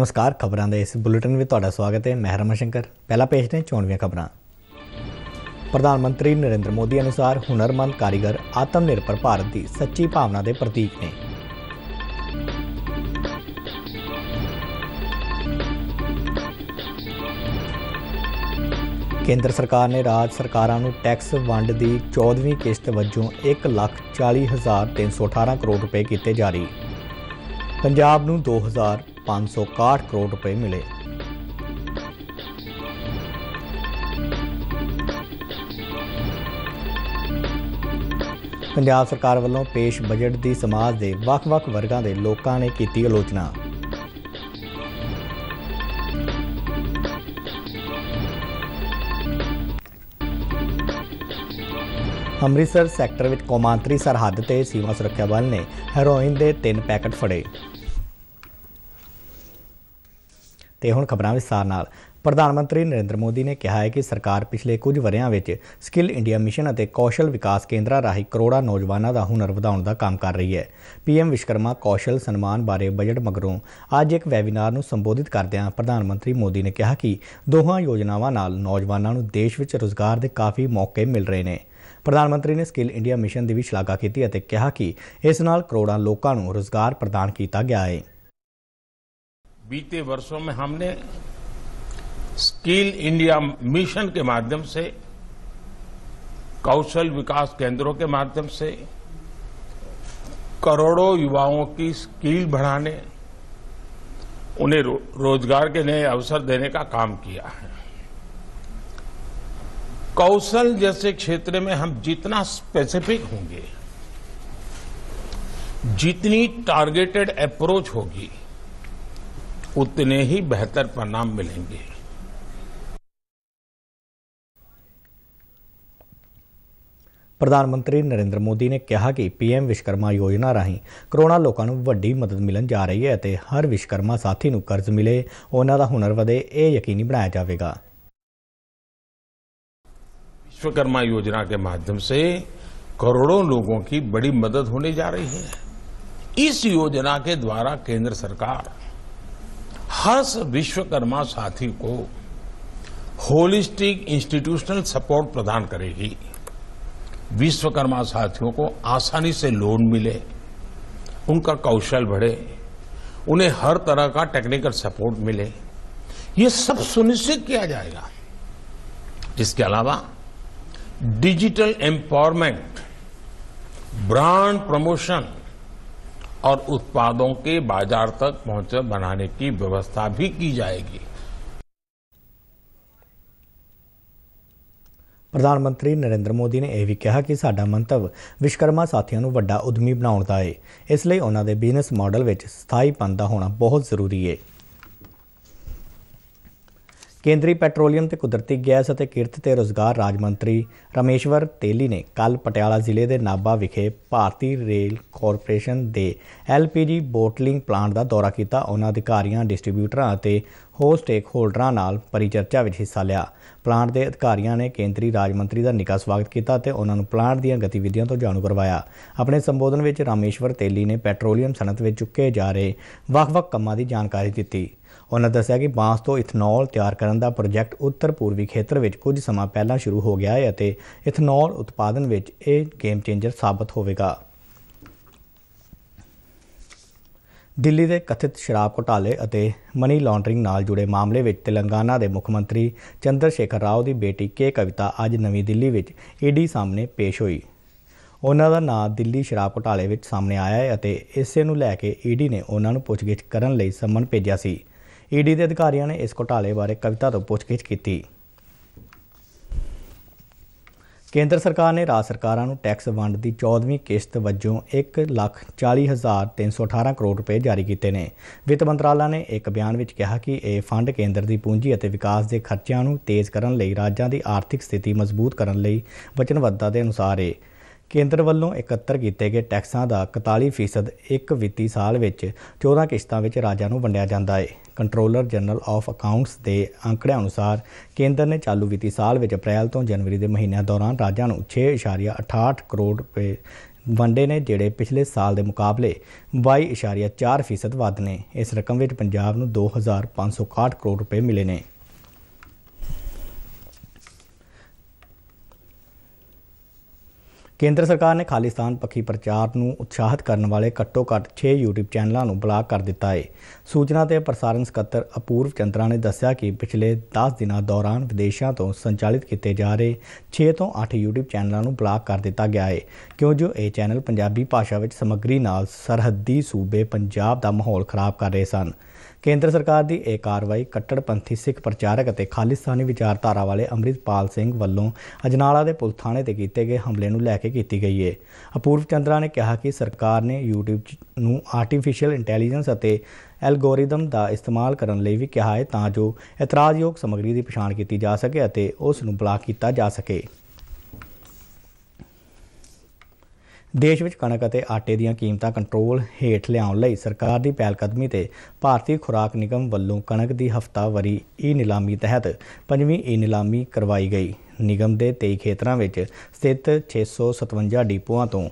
ਨਮਸਕਾਰ ਖਬਰਾਂ ਦੇ ਇਸ ਬੁਲੇਟਿਨ ਵਿੱਚ ਤੁਹਾਡਾ ਸਵਾਗਤ ਹੈ ਮੈਂ ਹਰਮਨ ਸ਼ੰਕਰ ਪਹਿਲਾ ਪੇਜ ਤੇ ਚੋਣਵੀਆਂ ਖਬਰਾਂ ਪ੍ਰਧਾਨ ਮੰਤਰੀ ਨਰਿੰਦਰ ਮੋਦੀ ਅਨੁਸਾਰ ਹੁਨਰਮੰਦ ਕਾਰੀਗਰ ਆਤਮ ਨਿਰਭਰ ਭਾਰਤ ਦੀ ਸੱਚੀ ਭਾਵਨਾ ਦੇ ਪ੍ਰਤੀਕ ਨੇ ਕੇਂਦਰ ਸਰਕਾਰ ਨੇ ਰਾਜ ਸਰਕਾਰਾਂ ਨੂੰ ਟੈਕਸ ਵੰਡ ਦੀ 14ਵੀਂ ਕਿਸ਼ਤ ਵਜੋਂ 140318 ਕਰੋੜ ਰੁਪਏ ਕੀਤੇ ਜਾਰੀ ਪੰਜਾਬ ਨੂੰ 2000 561 ਕਰੋੜ ਰੁਪਏ ਮਿਲੇ ਪੰਜਾਬ ਸਰਕਾਰ ਵੱਲੋਂ ਪੇਸ਼ ਬਜਟ ਦੀ ਸਮਾਜ ਦੇ ਵੱਖ-ਵੱਖ ਵਰਗਾਂ ਦੇ ਲੋਕਾਂ ਨੇ ਕੀਤੀ ਆਲੋਚਨਾ ਅੰਮ੍ਰਿਤਸਰ ਸੈਕਟਰ ਵਿੱਚ ਕੌਮਾਂਤਰੀ ਸਰਹੱਦ ਤੇ ਸੀਮਾ ਸੁਰੱਖਿਆ ਬਲ ਨੇ ਹੈਰੋਇਨ ਦੇ 3 ਪੈਕੇਟ ਫੜੇ ਤੇ ਹੁਣ ਖਬਰਾਂ ਵਿਸਥਾਰ ਨਾਲ ਪ੍ਰਧਾਨ ਮੰਤਰੀ ਨਰਿੰਦਰ ਮੋਦੀ ਨੇ ਕਿਹਾ ਹੈ ਕਿ ਸਰਕਾਰ ਪਿਛਲੇ ਕੁਝ ਵਰਿਆਂ ਵਿੱਚ ਸਕਿੱਲ ਇੰਡੀਆ ਮਿਸ਼ਨ ਅਤੇ ਕੌਸ਼ਲ ਵਿਕਾਸ ਕੇਂਦਰਾਂ ਰਾਹੀਂ ਕਰੋੜਾਂ ਨੌਜਵਾਨਾਂ ਦਾ ਹੁਨਰ ਵਧਾਉਣ ਦਾ ਕੰਮ ਕਰ ਰਹੀ ਹੈ ਪੀਐਮ ਵਿਸ਼ਕਰਮਾ ਕੌਸ਼ਲ ਸਨਮਾਨ ਬਾਰੇ ਬਜਟ ਮਗਰੋਂ ਅੱਜ ਇੱਕ ਵੈਬਿਨਾਰ ਨੂੰ ਸੰਬੋਧਿਤ ਕਰਦਿਆਂ ਪ੍ਰਧਾਨ ਮੰਤਰੀ ਮੋਦੀ ਨੇ ਕਿਹਾ ਕਿ ਦੋਹਾਂ ਯੋਜਨਾਵਾਂ ਨਾਲ ਨੌਜਵਾਨਾਂ ਨੂੰ ਦੇਸ਼ ਵਿੱਚ ਰੋਜ਼ਗਾਰ ਦੇ ਕਾਫੀ ਮੌਕੇ ਮਿਲ ਰਹੇ ਨੇ ਪ੍ਰਧਾਨ ਮੰਤਰੀ ਨੇ ਸਕਿੱਲ ਇੰਡੀਆ ਮਿਸ਼ਨ ਦੀ ਵੀ ਸ਼ਲਾਘਾ ਕੀਤੀ ਅਤੇ ਕਿਹਾ ਕਿ ਇਸ ਨਾਲ ਕਰੋੜਾਂ ਲੋਕਾਂ ਨੂੰ ਰੋਜ਼ਗਾਰ ਪ੍ਰਦਾਨ ਕੀਤਾ ਗਿਆ ਹੈ बीते वर्षों में हमने स्किल इंडिया मिशन के माध्यम से कौशल विकास केंद्रों के माध्यम से करोड़ों युवाओं की स्किल बढ़ाने उन्हें रो, रोजगार के नए अवसर देने का काम किया है कौशल जैसे क्षेत्र में हम जितना स्पेसिफिक होंगे जितनी टारगेटेड अप्रोच होगी उतने ही बेहतर परिणाम मिलेंगे ਪ੍ਰਧਾਨ ਮੰਤਰੀ ਨਰਿੰਦਰ ਮੋਦੀ ਨੇ ਕਿਹਾ ਕਿ ਪੀਐਮ ਵਿਸ਼ਕਰਮਾ ਯੋਜਨਾ ਰਾਹੀਂ ਕਰੋਨਾ ਲੋਕਾਂ ਨੂੰ ਵੱਡੀ ਮਦਦ ਮਿਲਣ ਜਾ ਰਹੀ ਹੈ ਅਤੇ ਹਰ ਵਿਸ਼ਕਰਮਾ ਸਾਥੀ ਨੂੰ ਕਰਜ਼ ਮਿਲੇ ਉਹਨਾਂ ਦਾ ਹੁਨਰ ਵਧੇ ਇਹ ਯਕੀਨੀ ਬਣਾਇਆ ਜਾਵੇਗਾ ਵਿਸ਼ਵਕਰਮਾ ਯੋਜਨਾ ਦੇ ਮਾਧਿਅਮ ਸੇ ਕਰੋੜੋਂ ਲੋਕਾਂ ਦੀ ਬੜੀ ਮਦਦ ਹੋਣੇ ਜਾ ਰਹੀ ਹੈ ਇਸ ਯੋਜਨਾ ਦੇ ਦੁਆਰਾ ਕੇਂਦਰ ਸਰਕਾਰ हर विश्वकर्मा साथी को होलिस्टिक इंस्टीट्यूशनल सपोर्ट प्रदान करेगी विश्वकर्मा साथियों को आसानी से लोन मिले उनका कौशल बढ़े उन्हें हर तरह का टेक्निकल सपोर्ट मिले ये सब सुनिश्चित किया जाएगा इसके अलावा डिजिटल एम्पावरमेंट ब्रांड प्रमोशन और उत्पादों के बाजार तक पहुंच बनाने की व्यवस्था भी की जाएगी ਪ੍ਰਧਾਨ ਮੰਤਰੀ ਨਰਿੰਦਰ ਮੋਦੀ ਨੇ ਇਹ ਵੀ ਕਿਹਾ ਕਿ ਸਾਡਾ ਮੰਤਵ ਵਿਸ਼ਕਰਮਾ ਸਾਥੀਆਂ ਨੂੰ ਵੱਡਾ ਉਦਮੀ ਬਣਾਉਣ ਦਾ ਹੈ ਇਸ ਲਈ ਉਹਨਾਂ ਦੇ ਬਿਜ਼ਨਸ ਮਾਡਲ ਵਿੱਚ ਸਥਾਈਪਨ ਦਾ ਹੋਣਾ ਬਹੁਤ ਜ਼ਰੂਰੀ ਹੈ ਕੇਂਦਰੀ ਪੈਟਰੋਲੀਅਮ ਤੇ ਕੁਦਰਤੀ ਗੈਸ ਅਤੇ ਕਿਰਤ ਤੇ ਰੋਜ਼ਗਾਰ ਰਾਜ ਮੰਤਰੀ ਰਮੇਸ਼ਵਰ ਤੇਲੀ ਨੇ ਕੱਲ ਪਟਿਆਲਾ ਜ਼ਿਲ੍ਹੇ ਦੇ ਨਾਬਾ ਵਿਖੇ ਭਾਰਤੀ ਰੇਲ ਕਾਰਪੋਰੇਸ਼ਨ ਦੇ ਐਲਪੀਜੀ ਬੋਟਲਿੰਗ ਪਲਾਂਟ ਦਾ ਦੌਰਾ ਕੀਤਾ ਉਹਨਾਂ ਅਧਿਕਾਰੀਆਂ ਡਿਸਟ੍ਰੀਬਿਊਟਰਾਂ ਅਤੇ ਹੋਰ ਸਟੇਕ ਹੋਲਡਰਾਂ ਨਾਲ ਪਰਿਚਰਚਾ ਵਿੱਚ ਹਿੱਸਾ ਲਿਆ ਪਲਾਂਟ ਦੇ ਅਧਿਕਾਰੀਆਂ ਨੇ ਕੇਂਦਰੀ ਰਾਜ ਮੰਤਰੀ ਦਾ ਨਿੱਘਾ ਸਵਾਗਤ ਕੀਤਾ ਤੇ ਉਹਨਾਂ ਨੂੰ ਪਲਾਂਟ ਦੀਆਂ ਗਤੀਵਿਧੀਆਂ ਤੋਂ ਜਾਣੂ ਕਰਵਾਇਆ ਆਪਣੇ ਸੰਬੋਧਨ ਵਿੱਚ ਰਾਮੇਸ਼ਵਰ ਤੇਲੀ ਨੇ ਪੈਟਰੋਲੀਅਮ ਸਨਅਤ ਵਿੱਚ ਚੁੱਕੇ ਜਾ ਰਹੇ ਵੱਖ-ਵੱਖ ਕੰਮਾਂ ਦੀ ਜਾਣਕਾਰੀ ਦਿੱਤੀ ਉਹਨਾਂ ਦੱਸਿਆ ਕਿ ਬਾਂਸ ਤੋਂ ਇਥਨੋਲ ਤਿਆਰ ਕਰਨ ਦਾ ਪ੍ਰੋਜੈਕਟ ਉੱਤਰ ਪੂਰਬੀ ਖੇਤਰ ਵਿੱਚ ਕੁਝ ਸਮਾਂ ਪਹਿਲਾਂ ਸ਼ੁਰੂ ਹੋ ਗਿਆ ਹੈ ਅਤੇ ਇਥਨੋਲ ਉਤਪਾਦਨ ਵਿੱਚ ਇਹ ਗੇਮ ਚੇਂਜਰ ਸਾਬਤ ਹੋਵੇਗਾ ਦਿੱਲੀ ਦੇ ਕਥਿਤ ਸ਼ਰਾਬ ਘੁਟਾਲੇ ਅਤੇ ਮਨੀ ਲਾਂਡਰਿੰਗ ਨਾਲ ਜੁੜੇ ਮਾਮਲੇ ਵਿੱਚ ਤੇਲੰਗਾਨਾ ਦੇ ਮੁੱਖ ਮੰਤਰੀ ਚੰਦਰ ਸ਼ੇਖਰ ਰਾਓ ਦੀ ਬੇਟੀ ਕੇ ਕਵਿਤਾ ਅੱਜ ਨਵੀਂ ਦਿੱਲੀ ਵਿੱਚ ਈਡੀ ਸਾਹਮਣੇ ਪੇਸ਼ ਹੋਈ ਉਹਨਾਂ ਦਾ ਨਾਂ ਦਿੱਲੀ ਸ਼ਰਾਬ ਘੁਟਾਲੇ ਵਿੱਚ ਸਾਹਮਣੇ ਆਇਆ ਹੈ ਅਤੇ ਇਸੇ ਨੂੰ ਲੈ ਕੇ ਈਡੀ ਨੇ ਉਹਨਾਂ ਨੂੰ ਪੁੱਛਗਿੱਛ ਕਰਨ ਲਈ ਸੰਮਨ ਭੇਜਿਆ ਸੀ ਈਡੀ ਦੇ ਅਧਿਕਾਰੀਆਂ ਨੇ ਇਸ ਘੁਟਾਲੇ ਬਾਰੇ ਕਵਿਤਾ ਤੋਂ ਪੁੱਛਗਿੱਛ ਕੀਤੀ ਕੇਂਦਰ ਸਰਕਾਰ ਨੇ ਰਾਜ ਸਰਕਾਰਾਂ ਨੂੰ ਟੈਕਸ ਵੰਡ ਦੀ 14ਵੀਂ ਕਿਸ਼ਤ ਵਜੋਂ 1,40,318 ਕਰੋੜ ਰੁਪਏ ਜਾਰੀ ਕੀਤੇ ਨੇ ਵਿੱਤ ਮੰਤਰਾਲਾ ਨੇ ਇੱਕ ਬਿਆਨ ਵਿੱਚ ਕਿਹਾ ਕਿ ਇਹ ਫੰਡ ਕੇਂਦਰ ਦੀ ਪੂੰਜੀ ਅਤੇ ਵਿਕਾਸ ਦੇ ਖਰਚਿਆਂ ਨੂੰ ਤੇਜ਼ ਕਰਨ ਲਈ ਰਾਜਾਂ ਦੀ ਆਰਥਿਕ ਸਥਿਤੀ ਮਜ਼ਬੂਤ ਕਰਨ ਲਈ ਵਚਨਬੱਧਤਾ ਦੇ ਅਨੁਸਾਰ ਹੈ ਕੇਂਦਰ ਵੱਲੋਂ ਇਕੱਤਰ ਕੀਤੇ ਗਏ ਟੈਕਸਾਂ ਦਾ 41% ਇੱਕ ਵਿੱਤੀ ਸਾਲ ਵਿੱਚ 14 ਕਿਸ਼ਤਾਂ ਵਿੱਚ ਰਾਜਾਂ ਨੂੰ ਵੰਡਿਆ ਜਾਂਦਾ ਹੈ ਕੰਟਰੋਲਰ ਜਨਰਲ ਆਫ ਅਕਾਊਂਟਸ ਦੇ ਅੰਕੜਿਆਂ ਅਨੁਸਾਰ ਕੇਂਦਰ ਨੇ ਚਾਲੂ ਵਿੱਤੀ ਸਾਲ ਵਿੱਚ ਅਪ੍ਰੈਲ ਤੋਂ ਜਨਵਰੀ ਦੇ ਮਹੀਨਿਆਂ ਦੌਰਾਨ ਰਾਜਾਂ ਨੂੰ 6.68 ਕਰੋੜ ਰੁਪਏ ਵੰਡੇ ਨੇ ਜਿਹੜੇ ਪਿਛਲੇ ਸਾਲ ਦੇ ਮੁਕਾਬਲੇ 22.4% ਵੱਧ ਨੇ ਇਸ ਰਕਮ ਵਿੱਚ ਪੰਜਾਬ ਨੂੰ 2561 ਕਰੋੜ ਰੁਪਏ ਮਿਲੇ ਨੇ ਕੇਂਦਰ ਸਰਕਾਰ ਨੇ ਖਾਲਿਸਤਾਨ ਪੱਖੀ ਪ੍ਰਚਾਰ ਨੂੰ ਉਤਸ਼ਾਹਿਤ ਕਰਨ ਵਾਲੇ ਘੱਟੋ-ਘੱਟ 6 YouTube ਚੈਨਲਾਂ ਨੂੰ ਬਲਾਕ ਕਰ ਦਿੱਤਾ ਹੈ। ਸੂਚਨਾ ਤੇ ਪ੍ਰਸਾਰਣ ਸਕੱਤਰ ਅਪੂਰਵ ਚੰਦਰਾ ਨੇ ਦੱਸਿਆ ਕਿ ਪਿਛਲੇ 10 ਦਿਨਾਂ ਦੌਰਾਨ ਵਿਦੇਸ਼ਾਂ ਤੋਂ ਸੰਚਾਲਿਤ ਕੀਤੇ ਜਾ ਰਹੇ 6 ਤੋਂ 8 YouTube ਚੈਨਲਾਂ ਨੂੰ ਬਲਾਕ ਕਰ ਦਿੱਤਾ ਗਿਆ ਹੈ ਕਿਉਂਕਿ ਇਹ ਚੈਨਲ ਪੰਜਾਬੀ ਭਾਸ਼ਾ ਵਿੱਚ ਸਮੱਗਰੀ ਨਾਲ ਸਰਹੱਦੀ ਸੂਬੇ ਪੰਜਾਬ ਦਾ ਮਾਹੌਲ ਖਰਾਬ ਕਰ ਰਹੇ ਸਨ। ਕੇਂਦਰ ਸਰਕਾਰ ਦੀ ਇਹ ਕਾਰਵਾਈ ਕੱਟੜਪੰਥੀ ਸਿੱਖ ਪ੍ਰਚਾਰਕ ਅਤੇ ਖਾਲਿਸਤਾਨੀ ਵਿਚਾਰਧਾਰਾ ਵਾਲੇ ਅਮਰਿਤਪਾਲ ਸਿੰਘ ਵੱਲੋਂ ਅਜਨਾਲਾ ਦੇ ਪੁਲ ਥਾਣੇ ਤੇ ਕੀਤੇ ਗਏ ਹਮਲੇ ਨੂੰ ਲੈ ਕੇ ਕੀਤੀ ਗਈ ਹੈ ਅਪੂਰਵ ਚੰਦਰਾ ਨੇ ਕਿਹਾ ਕਿ ਸਰਕਾਰ ਨੇ YouTube ਨੂੰ ਆਰਟੀਫੀਸ਼ੀਅਲ ਇੰਟੈਲੀਜੈਂਸ ਅਤੇ ਐਲਗੋਰਿਦਮ ਦਾ ਇਸਤੇਮਾਲ ਕਰਨ ਲਈ ਵੀ ਕਿਹਾ ਹੈ ਤਾਂ ਜੋ ਇਤਰਾਜ਼ਯੋਗ ਸਮਗਰੀ ਦੀ ਪਛਾਣ ਕੀਤੀ ਜਾ ਸਕੇ ਅਤੇ ਉਸ ਨੂੰ ਬਲਾਕ ਕੀਤਾ ਜਾ ਸਕੇ ਦੇਸ਼ ਵਿੱਚ ਕਣਕ ਅਤੇ ਆਟੇ ਦੀਆਂ ਕੀਮਤਾਂ ਕੰਟਰੋਲ ਹੇਠ ਲਿਆਉਣ ਲਈ ਸਰਕਾਰ ਦੀ ਪਹਿਲਕਦਮੀ ਤੇ ਭਾਰਤੀ ਖੁਰਾਕ ਨਿਗਮ ਵੱਲੋਂ ਕਣਕ ਦੀ ਹਫ਼ਤਾਵਾਰੀ ਈ ਨਿਲਾਮੀ ਤਹਿਤ ਪੰਜਵੀਂ ਈ ਨਿਲਾਮੀ ਕਰਵਾਈ ਗਈ ਨਿਗਮ ਦੇ 23 ਖੇਤਰਾਂ ਵਿੱਚ ਸਥਿਤ 657 ਡਿਪੂਆਂ ਤੋਂ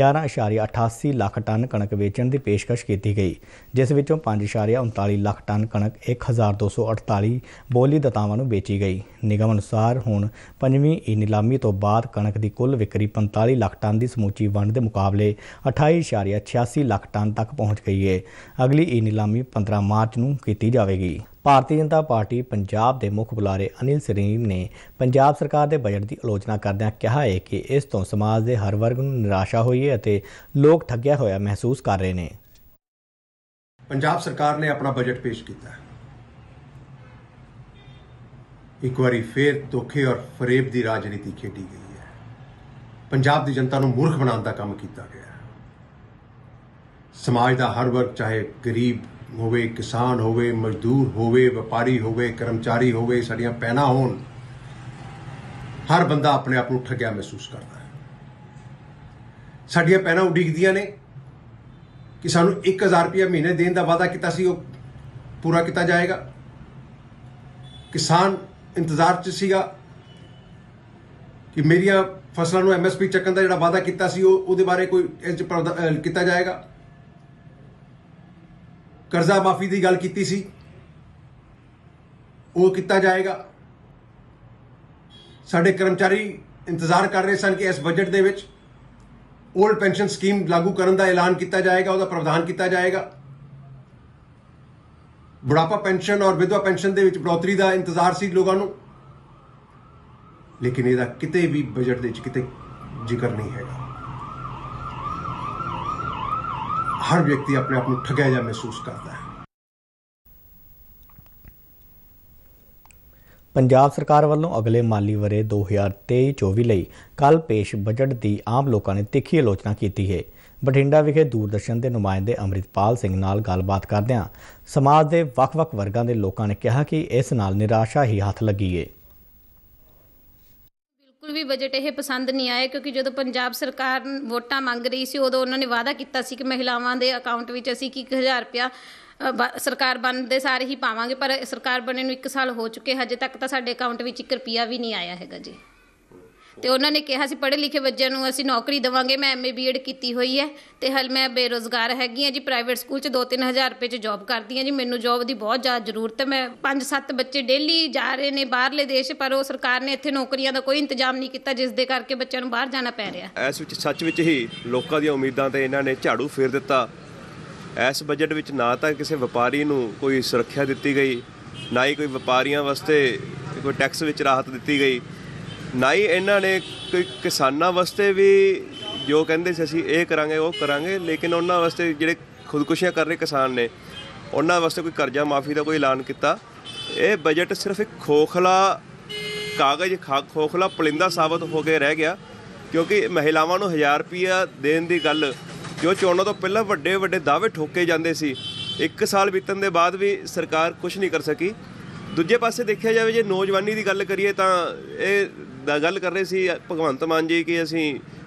11.88 ਲੱਖ ਟਨ ਕਣਕ ਵੇਚਣ ਦੀ ਪੇਸ਼ਕਸ਼ ਕੀਤੀ ਗਈ ਜਿਸ ਵਿੱਚੋਂ 5.39 ਲੱਖ ਟਨ ਕਣਕ 1248 ਬੋਲੀ ਦਤਾਵਾਂ ਨੂੰ ਵੇਚੀ ਗਈ ਨਿਗਮ ਅਨੁਸਾਰ ਹੁਣ ਪੰਜਵੀਂ ਈ ਨਿਲਾਮੀ ਤੋਂ ਬਾਅਦ ਕਣਕ ਦੀ ਕੁੱਲ ਵਿਕਰੀ 45 ਲੱਖ ਟਨ ਦੀ ਸਮੂਚੀ ਵੰਡ ਦੇ ਮੁਕਾਬਲੇ 28.86 ਲੱਖ ਟਨ ਤੱਕ ਪਹੁੰਚ ਗਈ ਹੈ ਅਗਲੀ ਈ ਨਿਲਾਮੀ 15 ਮਾਰਚ ਨੂੰ ਕੀਤੀ ਜਾਵੇਗੀ ਭਾਰਤੀ ਜਨਤਾ ਪਾਰਟੀ ਪੰਜਾਬ ਦੇ ਮੁੱਖ ਬੁਲਾਰੇ ਅਨਿਲ ਸਰੀਮ ਨੇ ਪੰਜਾਬ ਸਰਕਾਰ ਦੇ ਬਜਟ ਦੀ ਆਲੋਚਨਾ ਕਰਦਿਆਂ ਕਿਹਾ ਹੈ ਕਿ ਇਸ ਤੋਂ ਸਮਾਜ ਦੇ ਹਰ ਵਰਗ ਨੂੰ ਨਿਰਾਸ਼ਾ ਹੋਈ ਹੈ ਅਤੇ ਲੋਕ ਠੱਗਿਆ ਹੋਇਆ ਮਹਿਸੂਸ ਕਰ ਰਹੇ ਨੇ ਪੰਜਾਬ ਸਰਕਾਰ ਨੇ ਆਪਣਾ ਬਜਟ ਪੇਸ਼ ਕੀਤਾ ਇੱਕ ਵਾਰੀ ਫੇਰ ਧੋਖੇ ਔਰ ਫਰੇਬ ਦੀ ਰਾਜਨੀਤੀ ਖੇਡੀ ਗਈ ਹੈ ਪੰਜਾਬ ਦੀ ਜਨਤਾ ਨੂੰ ਮੂਰਖ ਬਣਾਉਣ ਦਾ ਕੰਮ ਕੀਤਾ ਗਿਆ ਸਮਾਜ ਦਾ ਹਰ ਵਰਗ ਚਾਹੇ ਗਰੀਬ ਹੋਵੇ ਕਿਸਾਨ ਹੋਵੇ ਮਜ਼ਦੂਰ ਹੋਵੇ ਵਪਾਰੀ ਹੋਵੇ ਕਰਮਚਾਰੀ ਹੋਵੇ ਸਾਡੀਆਂ ਪੈਣਾ ਹੋਣ ਹਰ ਬੰਦਾ ਆਪਣੇ ਆਪ ਨੂੰ ਠੱਗਿਆ ਮਹਿਸੂਸ ਕਰਦਾ ਹੈ ਸਾਡੀਆਂ ਪੈਣਾ ਉਡੀਕਦੀਆਂ ਨੇ ਕਿ ਸਾਨੂੰ 1000 ਰੁਪਏ ਮਹੀਨੇ ਦੇਣ ਦਾ ਵਾਅਦਾ ਕੀਤਾ ਸੀ ਉਹ ਪੂਰਾ ਕੀਤਾ ਜਾਏਗਾ ਕਿਸਾਨ ਇੰਤਜ਼ਾਰ 'ਚ ਸੀਗਾ ਕਿ ਮੇਰੀਆਂ ਫਸਲਾਂ ਨੂੰ ਐਮਐਸਪੀ ਚੱਕਣ ਦਾ ਜਿਹੜਾ ਵਾਅਦਾ ਕੀਤਾ ਸੀ ਉਹ ਉਹਦੇ ਬਾਰੇ ਕੋਈ ਕੀਤਾ ਜਾਏਗਾ ਕਰਜ਼ਾ ਮਾਫੀ ਦੀ ਗੱਲ ਕੀਤੀ ਸੀ ਉਹ ਕੀਤਾ ਜਾਏਗਾ ਸਾਡੇ ਕਰਮਚਾਰੀ ਇੰਤਜ਼ਾਰ ਕਰ ਰਹੇ ਸਨ ਕਿ ਇਸ ਬਜਟ ਦੇ ਵਿੱਚ 올ਡ ਪੈਨਸ਼ਨ ਸਕੀਮ ਲਾਗੂ ਕਰਨ ਦਾ ਐਲਾਨ ਕੀਤਾ ਜਾਏਗਾ ਉਹਦਾ ਪ੍ਰਵਧਾਨ ਕੀਤਾ ਜਾਏਗਾ ਬੁਢਾਪਾ ਪੈਨਸ਼ਨ ਔਰ ਵਿਧਵਾ ਪੈਨਸ਼ਨ ਦੇ ਵਿੱਚ ਬੜੋਤਰੀ ਦਾ ਇੰਤਜ਼ਾਰ ਸੀ ਲੋਕਾਂ ਨੂੰ ਲੇਕਿਨ ਇਹਦਾ ਕਿਤੇ ਵੀ ਬਜਟ ਦੇ ਵਿੱਚ ਕਿਤੇ ਜ਼ਿਕਰ ਨਹੀਂ ਹੈਗਾ ਹਰ ਵਿਅਕਤੀ ਆਪਣੇ ਆਪ ਨੂੰ ਠਗਿਆ ਜਾਂ ਮਹਿਸੂਸ ਕਰਦਾ ਹੈ ਪੰਜਾਬ ਸਰਕਾਰ ਵੱਲੋਂ ਅਗਲੇ ਮਾਲੀ ਵਰੇ 2023-24 ਲਈ ਕੱਲ ਪੇਸ਼ ਬਜਟ ਦੀ ਆਮ ਲੋਕਾਂ ਨੇ ਤਿੱਖੀ ਆਲੋਚਨਾ ਕੀਤੀ ਹੈ ਬਠਿੰਡਾ ਵਿਖੇ ਦੂਰਦਰਸ਼ਨ ਦੇ ਨੁਮਾਇੰਦੇ ਅਮਰਿਤਪਾਲ ਸਿੰਘ ਨਾਲ ਗੱਲਬਾਤ ਕਰਦਿਆਂ ਸਮਾਜ ਦੇ ਵੱਖ-ਵੱਖ ਵਰਗਾਂ ਦੇ ਲੋਕਾਂ ਨੇ ਕਿਹਾ ਕਿ ਇਸ ਨਾਲ ਨਿਰਾਸ਼ਾ ਹੀ ਹੱਥ ਲੱਗੀ ਏ ਵੀ ਬਜਟ ਇਹ ਪਸੰਦ ਨਹੀਂ ਆਇਆ ਕਿਉਂਕਿ ਜਦੋਂ ਪੰਜਾਬ ਸਰਕਾਰ ਵੋਟਾਂ ਮੰਗ ਰਹੀ ਸੀ ਉਦੋਂ ਉਹਨਾਂ ਨੇ ਵਾਅਦਾ ਕੀਤਾ ਸੀ ਕਿ ਮਹਿਲਾਵਾਂ ਦੇ ਅਕਾਊਂਟ ਵਿੱਚ ਅਸੀਂ 1000 ਰੁਪਿਆ ਸਰਕਾਰ ਬਣਦੇ ਸਾਰੇ ਹੀ ਪਾਵਾਂਗੇ ਪਰ ਸਰਕਾਰ ਬਣੇ ਨੂੰ 1 ਸਾਲ ਹੋ ਚੁੱਕੇ ਹਜੇ ਤੱਕ ਤਾਂ ਸਾਡੇ ਅਕਾਊਂਟ ਵਿੱਚ 1 ਰੁਪਿਆ ਵੀ ਨਹੀਂ ਆਇਆ ਹੈਗਾ ਜੀ ਤੇ ਉਹਨਾਂ ਨੇ ਕਿਹਾ ਸੀ ਪੜ੍ਹੇ ਲਿਖੇ ਬੱਚਿਆਂ ਨੂੰ ਅਸੀਂ ਨੌਕਰੀ ਦਵਾਂਗੇ ਮੈਂ ਐਮਏ ਬੀਐਡ ਕੀਤੀ ਹੋਈ ਹੈ ਤੇ ਹਲ ਮੈਂ ਬੇਰੋਜ਼ਗਾਰ ਹੈਗੀ ਆ ਜੀ ਪ੍ਰਾਈਵੇਟ ਸਕੂਲ ਚ 2-3000 ਰੁਪਏ ਚ ਜੌਬ ਕਰਦੀ ਆ ਜੀ ਮੈਨੂੰ ਜੌਬ ਦੀ ਬਹੁਤ ਜ਼ਿਆਦਾ ਜ਼ਰੂਰਤ ਹੈ ਮੈਂ 5-7 ਬੱਚੇ ਡੇਲੀ ਜਾ ਰਹੇ ਨੇ ਬਾਹਰਲੇ ਦੇਸ਼ ਪਰ ਉਹ ਸਰਕਾਰ ਨੇ ਇੱਥੇ ਨੌਕਰੀਆਂ ਦਾ ਕੋਈ ਇੰਤਜ਼ਾਮ ਨਹੀਂ ਕੀਤਾ ਜਿਸ ਦੇ ਕਰਕੇ ਬੱਚਿਆਂ ਨੂੰ ਬਾਹਰ ਜਾਣਾ ਪੈ ਰਿਹਾ ਐਸ ਵਿੱਚ ਸੱਚ ਵਿੱਚ ਹੀ ਲੋਕਾਂ ਦੀਆਂ ਉਮੀਦਾਂ ਤੇ ਇਹਨਾਂ ਨੇ ਝਾੜੂ ਫੇਰ ਦਿੱਤਾ ਐਸ ਬਜਟ ਵਿੱਚ ਨਾ ਤਾਂ ਕਿਸੇ ਵਪਾਰੀ ਨੂੰ ਕੋਈ ਸੁਰੱਖਿਆ ਦਿੱਤੀ ਗਈ ਨਾ ਹੀ ਕੋਈ ਵਪਾਰੀਆਂ ਵਾਸਤੇ ਕੋਈ ਟੈਕਸ ਵਿੱਚ ਰਾਹਤ ਦਿੱਤੀ ਗਈ ਨਾ ਹੀ ਇਹਨਾਂ ਨੇ ਕੋਈ ਕਿਸਾਨਾਂ ਵਾਸਤੇ ਵੀ ਜੋ ਕਹਿੰਦੇ ਸੀ ਅਸੀਂ ਇਹ ਕਰਾਂਗੇ ਉਹ ਕਰਾਂਗੇ ਲੇਕਿਨ ਉਹਨਾਂ ਵਾਸਤੇ ਜਿਹੜੇ ਖੁਦਕੁਸ਼ੀਆਂ ਕਰ ਰਹੇ ਕਿਸਾਨ ਨੇ ਉਹਨਾਂ ਵਾਸਤੇ ਕੋਈ ਕਰਜ਼ਾ ਮਾਫੀ ਦਾ ਕੋਈ ਐਲਾਨ ਕੀਤਾ ਇਹ ਬਜਟ ਸਿਰਫ ਇੱਕ ਖੋਖਲਾ ਕਾਗਜ਼ ਖੋਖਲਾ ਪਲਿੰਦਾ ਸਾਬਤ ਹੋ ਕੇ ਰਹਿ ਗਿਆ ਕਿਉਂਕਿ ਮਹਿਲਾਵਾਂ ਨੂੰ 1000 ਰੁਪਿਆ ਦੇਣ ਦੀ ਗੱਲ ਜੋ ਚੋਣਾਂ ਤੋਂ ਪਹਿਲਾਂ ਵੱਡੇ ਵੱਡੇ ਦਾਅਵੇ ਠੋਕੇ ਜਾਂਦੇ ਸੀ ਇੱਕ ਸਾਲ ਬੀਤਣ ਦੇ ਬਾਅਦ ਵੀ ਸਰਕਾਰ ਕੁਝ ਨਹੀਂ ਕਰ ਸਕੀ ਦੂਜੇ ਪਾਸੇ ਦੇਖਿਆ ਜਾਵੇ ਜੇ ਨੌਜਵਾਨੀ ਦੀ ਗੱਲ ਕਰੀਏ ਤਾਂ ਇਹ ਗੱਲ ਕਰ ਰਹੇ ਸੀ ਭਗਵੰਤ ਮਾਨ ਜੀ ਕਿ ਅਸੀਂ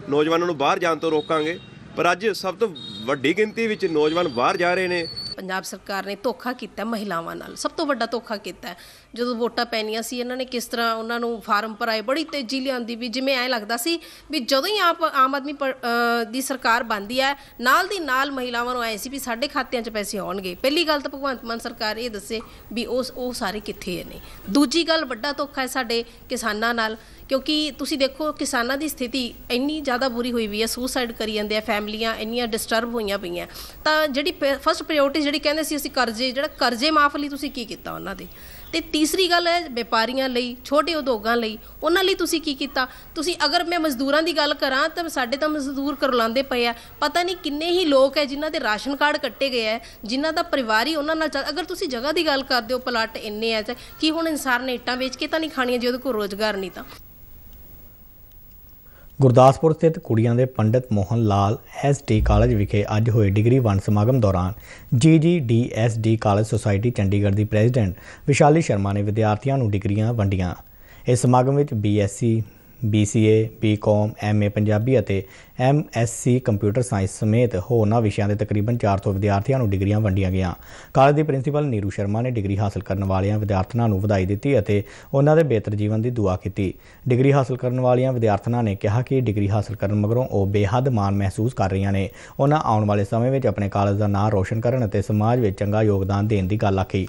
ਨੌਜਵਾਨਾਂ ਨੂੰ ਬਾਹਰ ਜਾਣ ਤੋਂ ਰੋਕਾਂਗੇ ਪਰ ਅੱਜ ਸਭ ਤੋਂ ਵੱਡੀ ਗਿਣਤੀ ਵਿੱਚ ਨੌਜਵਾਨ ਬਾਹਰ ਜਾ ਰਹੇ ਨੇ ਪੰਜਾਬ ਸਰਕਾਰ ਨੇ ਧੋਖਾ ਕੀਤਾ ਮਹਿਲਾਵਾਂ ਨਾਲ ਸਭ ਤੋਂ ਵੱਡਾ ਧੋਖਾ ਕੀਤਾ ਜਦੋਂ ਵੋਟਾਂ ਪੈਣੀਆਂ ਸੀ ਇਹਨਾਂ ਨੇ ਕਿਸ ਤਰ੍ਹਾਂ ਉਹਨਾਂ ਨੂੰ ਫਾਰਮ ਭਰਾਏ ਬੜੀ ਤੇਜ਼ੀ ਲਿਆਂਦੀ ਵੀ ਜਿਵੇਂ ਐ ਲੱਗਦਾ ਸੀ ਵੀ ਜਦੋਂ ਹੀ ਆਪ ਆਮ ਆਦਮੀ ਦੀ ਸਰਕਾਰ ਬਣਦੀ ਹੈ ਨਾਲ ਦੀ ਨਾਲ ਮਹਿਲਾਵਾਂ ਨੂੰ ਆਏ ਸੀ ਵੀ ਸਾਡੇ ਖਾਤਿਆਂ 'ਚ ਪੈਸੇ ਆਉਣਗੇ ਪਹਿਲੀ ਗੱਲ ਤਾਂ ਭਗਵੰਤ ਮਾਨ ਸਰਕਾਰ ਇਹ ਦੱਸੇ ਵੀ ਉਹ ਉਹ ਸਾਰੇ ਕਿੱਥੇ ਨੇ ਦੂਜੀ ਗੱਲ ਵੱਡਾ ਧੋਖਾ ਹੈ ਸਾਡੇ ਕਿਸਾਨਾਂ ਨਾਲ ਕਿਉਂਕਿ ਤੁਸੀਂ ਦੇਖੋ ਕਿਸਾਨਾਂ ਦੀ ਸਥਿਤੀ ਇੰਨੀ ਜ਼ਿਆਦਾ ਬੁਰੀ ਹੋਈ ਵੀ ਹੈ ਸੁਸਾਈਡ ਕਰੀ ਜਾਂਦੇ ਆ ਫੈਮਲੀਆਂ ਇੰਨੀਆਂ ਡਿਸਟਰਬ ਹੋਈਆਂ ਪਈਆਂ ਤਾਂ ਜਿਹੜੀ ਫਸਟ ਪ੍ਰਾਇੋਰਟੀ ਜਿਹੜੀ ਕਹਿੰਦੇ ਸੀ ਅਸੀਂ ਕਰਜ਼ੇ ਜਿਹੜਾ ਕਰਜ਼ੇ ਮਾਫ ਲਈ ਤੁਸੀਂ ਕੀ ਕੀਤਾ ਉਹਨਾਂ ਦੇ ਤੇ ਤੀਸਰੀ ਗੱਲ ਹੈ ਵਪਾਰੀਆਂ ਲਈ ਛੋਟੇ ਉਦਯੋਗਾਂ ਲਈ ਉਹਨਾਂ ਲਈ ਤੁਸੀਂ ਕੀ ਕੀਤਾ ਤੁਸੀਂ ਅਗਰ ਮੈਂ ਮਜ਼ਦੂਰਾਂ ਦੀ ਗੱਲ ਕਰਾਂ ਤਾਂ ਸਾਡੇ ਤਾਂ ਮਜ਼ਦੂਰ ਕਰਲਾਉਂਦੇ ਪਏ ਆ ਪਤਾ ਨਹੀਂ ਕਿੰਨੇ ਹੀ ਲੋਕ ਹੈ ਜਿਨ੍ਹਾਂ ਦੇ ਰਾਸ਼ਨ ਕਾਰਡ ਕੱਟੇ ਗਏ ਆ ਜਿਨ੍ਹਾਂ ਦਾ ਪਰਿਵਾਰ ਹੀ ਉਹਨਾਂ ਨਾਲ ਅਗਰ ਤੁਸੀਂ ਜਗ੍ਹਾ ਦੀ ਗੱਲ ਕਰਦੇ ਹੋ ਪਲਾਟ ਇੰਨੇ ਆ ਕਿ ਹੁਣ ਇਨਸਾਨ ਨੇ ਇੱਟਾਂ ਵੇਚ ਕੇ ਤਾਂ ਨਹੀਂ ਖਾਣੀਆਂ ਜੇ ਉਹਦੇ ਕੋਲ ਰੋਜ਼ਗਾਰ ਨਹੀਂ ਤਾਂ ਗੁਰਦਾਸਪੁਰ ਸਥਿਤ ਕੁੜੀਆਂ ਦੇ ਪੰਡਿਤ ਮੋਹਨ ਲਾਲ ਐਸਡੀ ਕਾਲਜ ਵਿਖੇ ਅੱਜ ਹੋਏ ਡਿਗਰੀ ਵੰਡ ਸਮਾਗਮ ਦੌਰਾਨ ਜੀਜੀਡੀਐਸਡੀ ਕਾਲਜ ਸੁਸਾਇਟੀ ਚੰਡੀਗੜ੍ਹ ਦੀ ਪ੍ਰੈਜ਼ੀਡੈਂਟ ਵਿਸ਼ਾਲੀ ਸ਼ਰਮਾ ਨੇ ਵਿਦਿਆਰਥੀਆਂ ਨੂੰ ਡਿਗਰੀਆਂ ਵੰਡੀਆਂ ਇਸ ਸਮਾਗਮ ਵਿੱਚ BSc BCA BCom MA Punjabi ਅਤੇ MSc ਕੰਪਿਊਟਰ ਸਾਇੰਸ ਸਮੇਤ ਹੋਰਨਾਂ ਵਿਸ਼ਿਆਂ ਦੇ ਤਕਰੀਬਨ 400 ਵਿਦਿਆਰਥੀਆਂ ਨੂੰ ਡਿਗਰੀਆਂ ਵੰਡੀਆਂ ਗਈਆਂ ਕਾਲਜ ਦੀ ਪ੍ਰਿੰਸੀਪਲ ਨੀਰੂ ਸ਼ਰਮਾ ਨੇ ਡਿਗਰੀ ਹਾਸਲ ਕਰਨ ਵਾਲਿਆਂ ਵਿਦਿਆਰਥੀਆਂ ਨੂੰ ਵਧਾਈ ਦਿੱਤੀ ਅਤੇ ਉਹਨਾਂ ਦੇ ਬਿਹਤਰ ਜੀਵਨ ਦੀ ਦੁਆ ਕੀਤੀ ਡਿਗਰੀ ਹਾਸਲ ਕਰਨ ਵਾਲੀਆਂ ਵਿਦਿਆਰਥੀਆਂ ਨੇ ਕਿਹਾ ਕਿ ਡਿਗਰੀ ਹਾਸਲ ਕਰਨ ਮਗਰੋਂ ਉਹ ਬੇਹੱਦ ਮਾਣ ਮਹਿਸੂਸ ਕਰ ਰਹੀਆਂ ਨੇ ਉਹਨਾਂ ਆਉਣ ਵਾਲੇ ਸਮੇਂ ਵਿੱਚ ਆਪਣੇ ਕਾਲਜ ਦਾ ਨਾਮ ਰੋਸ਼ਨ ਕਰਨ ਅਤੇ ਸਮਾਜ ਵਿੱਚ ਚੰਗਾ ਯੋਗਦਾਨ ਦੇਣ ਦੀ ਗੱਲ ਆਖੀ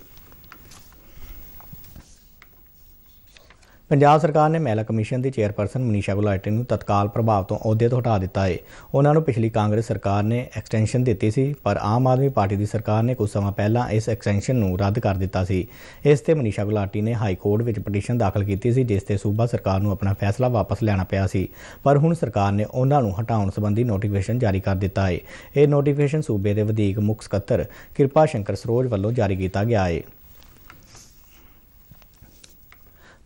ਪੰਜਾਬ ਸਰਕਾਰ ਨੇ ਮਹਿਲਾ ਕਮਿਸ਼ਨ ਦੀ ਚੇਅਰਪਰਸਨ ਮਨੀਸ਼ਾ ਗੁਲਾਟੀ ਨੂੰ ਤਤਕਾਲ ਪ੍ਰਭਾਵ ਤੋਂ ਅਹੁਦੇ ਤੋਂ ਹਟਾ ਦਿੱਤਾ ਹੈ ਉਹਨਾਂ ਨੂੰ ਪਿਛਲੀ ਕਾਂਗਰਸ ਸਰਕਾਰ ਨੇ ਐਕਸਟੈਂਸ਼ਨ ਦਿੱਤੀ ਸੀ ਪਰ ਆਮ ਆਦਮੀ ਪਾਰਟੀ ਦੀ ਸਰਕਾਰ ਨੇ ਕੁਝ ਸਮਾਂ ਪਹਿਲਾਂ ਇਸ ਐਕਸਟੈਂਸ਼ਨ ਨੂੰ ਰੱਦ ਕਰ ਦਿੱਤਾ ਸੀ ਇਸ ਤੇ ਮਨੀਸ਼ਾ ਗੁਲਾਟੀ ਨੇ ਹਾਈ ਕੋਰਟ ਵਿੱਚ ਪਟੀਸ਼ਨ ਦਾਖਲ ਕੀਤੀ ਸੀ ਜਿਸ ਤੇ ਸੂਬਾ ਸਰਕਾਰ ਨੂੰ ਆਪਣਾ ਫੈਸਲਾ ਵਾਪਸ ਲੈਣਾ ਪਿਆ ਸੀ ਪਰ ਹੁਣ ਸਰਕਾਰ ਨੇ ਉਹਨਾਂ ਨੂੰ ਹਟਾਉਣ ਸੰਬੰਧੀ ਨੋਟੀਫਿਕੇਸ਼ਨ ਜਾਰੀ ਕਰ ਦਿੱਤਾ ਹੈ ਇਹ ਨੋਟੀਫਿਕੇਸ਼ਨ ਸੂਬੇ ਦੇ ਵਧੀਕ ਮੁੱਖ ਸਕੱਤਰ ਕਿਰਪਾ ਸ਼ੰਕਰ ਸਰੋਜ ਵੱਲੋਂ ਜਾਰੀ ਕੀਤਾ ਗਿਆ ਹੈ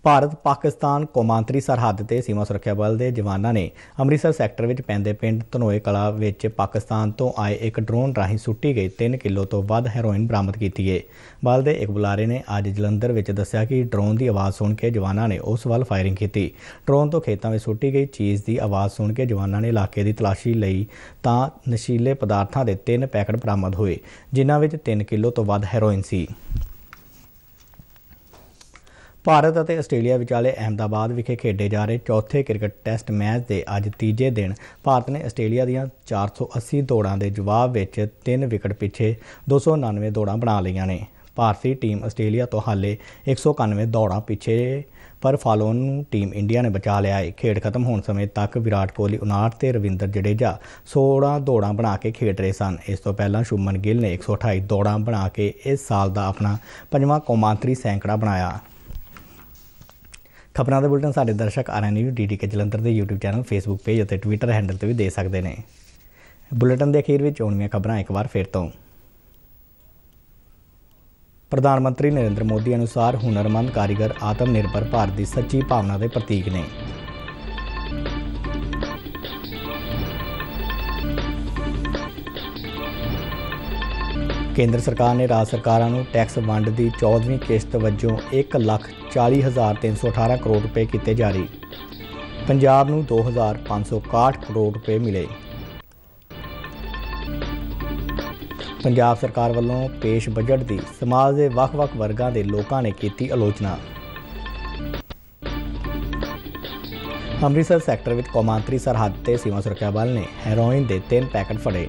ਭਾਰਤ ਪਾਕਿਸਤਾਨ ਕੋਮਾਂਤਰੀ ਸਰਹੱਦ ਤੇ ਸੀਮਾ ਸੁਰੱਖਿਆ ਬਲ ਦੇ ਜਵਾਨਾਂ ਨੇ ਅੰਮ੍ਰਿਤਸਰ ਸੈਕਟਰ ਵਿੱਚ ਪੈਂਦੇ ਪਿੰਡ ਧਨੋਏ ਕਲਾ ਵਿੱਚ ਪਾਕਿਸਤਾਨ ਤੋਂ ਆਏ ਇੱਕ ਡਰੋਨ ਰਾਹੀਂ ਸੁੱਟੀ ਗਈ 3 ਕਿਲੋ ਤੋਂ ਵੱਧ ਹੈਰੋਇਨ ਬਰਾਮਦ ਕੀਤੀ ਹੈ ਬਲ ਦੇ ਇੱਕ ਬੁਲਾਰੇ ਨੇ ਅੱਜ ਜਲੰਧਰ ਵਿੱਚ ਦੱਸਿਆ ਕਿ ਡਰੋਨ ਦੀ ਆਵਾਜ਼ ਸੁਣ ਕੇ ਜਵਾਨਾਂ ਨੇ ਉਸ ਵੱਲ ਫਾਇਰਿੰਗ ਕੀਤੀ ਡਰੋਨ ਤੋਂ ਖੇਤਾਂ ਵਿੱਚ ਸੁੱਟੀ ਗਈ ਚੀਜ਼ ਦੀ ਆਵਾਜ਼ ਸੁਣ ਕੇ ਜਵਾਨਾਂ ਨੇ ਇਲਾਕੇ ਦੀ ਤਲਾਸ਼ੀ ਲਈ ਤਾਂ ਨਸ਼ੀਲੇ ਪਦਾਰਥਾਂ ਦੇ 3 ਪੈਕਟ ਬਰਾਮਦ ਹੋਏ ਜਿਨ੍ਹਾਂ ਵਿੱਚ 3 ਕਿਲੋ ਤੋਂ ਵੱਧ ਹੈਰੋਇਨ ਸੀ ਭਾਰਤ ਅਤੇ ਆਸਟ੍ਰੇਲੀਆ ਵਿਚਾਲੇ ਅਹਮਦਾਬਾਦ ਵਿਖੇ ਖੇਡੇ ਜਾ ਰਹੇ ਚੌਥੇ ਕ੍ਰਿਕਟ ਟੈਸਟ ਮੈਚ ਦੇ ਅੱਜ ਤੀਜੇ ਦਿਨ ਭਾਰਤ ਨੇ ਆਸਟ੍ਰੇਲੀਆ ਦੀਆਂ 480 ਦੌੜਾਂ ਦੇ ਜਵਾਬ ਵਿੱਚ 3 ਵਿਕਟ ਪਿੱਛੇ 299 ਦੌੜਾਂ ਬਣਾ ਲਈਆਂ ਨੇ ਭਾਰਤੀ ਟੀਮ ਆਸਟ੍ਰੇਲੀਆ ਤੋਂ ਹਾਲੇ 191 ਦੌੜਾਂ ਪਿੱਛੇ ਪਰ ਫਾਲੋਨ ਨੂੰ ਟੀਮ ਇੰਡੀਆ ਨੇ ਬਚਾ ਲਿਆ ਹੈ ਖੇਡ ਖਤਮ ਹੋਣ ਸਮੇਂ ਤੱਕ ਵਿਰਾਟ ਕੋਹਲੀ 59 ਤੇ ਰਵਿੰਦਰ ਜਡੇਜਾ 16 ਦੌੜਾਂ ਬਣਾ ਕੇ ਖੇਡ ਰਹੇ ਸਨ ਇਸ ਤੋਂ ਪਹਿਲਾਂ ਸ਼ੁਮਨ ਗਿੱਲ ਨੇ 128 ਦੌੜਾਂ ਬਣਾ ਕੇ ਇਸ ਸਾਲ ਦਾ ਆਪਣਾ ਪੰਜਵਾਂ ਕੌਮਾਂਤਰੀ ਸੈਂਕੜਾ ਬਣਾਇਆ ਖਬਰਾਂ ਦੇ ਬੁਲਟਨ ਸਾਡੇ ਦਰਸ਼ਕ ਆਰਐਨਯੂ ਡੀਡੀਕੇ ਜਲੰਧਰ ਦੇ YouTube ਚੈਨਲ Facebook ਪੇਜ ਅਤੇ Twitter ਹੈਂਡਲ ਤੇ ਵੀ ਦੇ ਸਕਦੇ ਨੇ ਬੁਲਟਨ ਦੇ ਅਖੀਰ ਵਿੱਚ ਆਉਣੀਆਂ ਖਬਰਾਂ ਇੱਕ ਵਾਰ ਫੇਰ ਤੋਂ ਪ੍ਰਧਾਨ ਮੰਤਰੀ ਨਰਿੰਦਰ ਮੋਦੀ ਅਨੁਸਾਰ ਹੁਨਰਮੰਦ ਕਾਰੀਗਰ ਆਤਮ ਨਿਰਭਰ ਭਾਰਤ ਦੀ ਸੱਚੀ ਭਾਵਨਾ ਦੇ ਪ੍ਰਤੀਕ ਨੇ ਕੇਂਦਰ ਸਰਕਾਰ ਨੇ ਰਾਜ ਸਰਕਾਰਾਂ ਨੂੰ ਟੈਕਸ ਵੰਡ ਦੀ 14ਵੀਂ ਕਿਸ਼ਤ ਵਜੋਂ 1,40,318 ਕਰੋੜ ਰੁਪਏ ਕੀਤੇ ਜਾਰੀ ਪੰਜਾਬ ਨੂੰ 2,561 ਕਰੋੜ ਰੁਪਏ ਮਿਲੇ ਪੰਜਾਬ ਸਰਕਾਰ ਵੱਲੋਂ ਪੇਸ਼ ਬਜਟ ਦੀ ਸਮਾਜ ਦੇ ਵੱਖ-ਵੱਖ ਵਰਗਾਂ ਦੇ ਲੋਕਾਂ ਨੇ ਕੀਤੀ ਆਲੋਚਨਾ ਅੰਮ੍ਰਿਤਸਰ ਸੈਕਟਰ ਵਿੱਚ ਕੌਮਾਂਤਰੀ ਸਰਹੱਦ ਤੇ ਸੀਮਾ ਸੁਰੱਖਿਆ ਬਲ ਨੇ ਹੈਰੋਇਨ ਦੇ 3 ਪੈਕੇਟ ਫੜੇ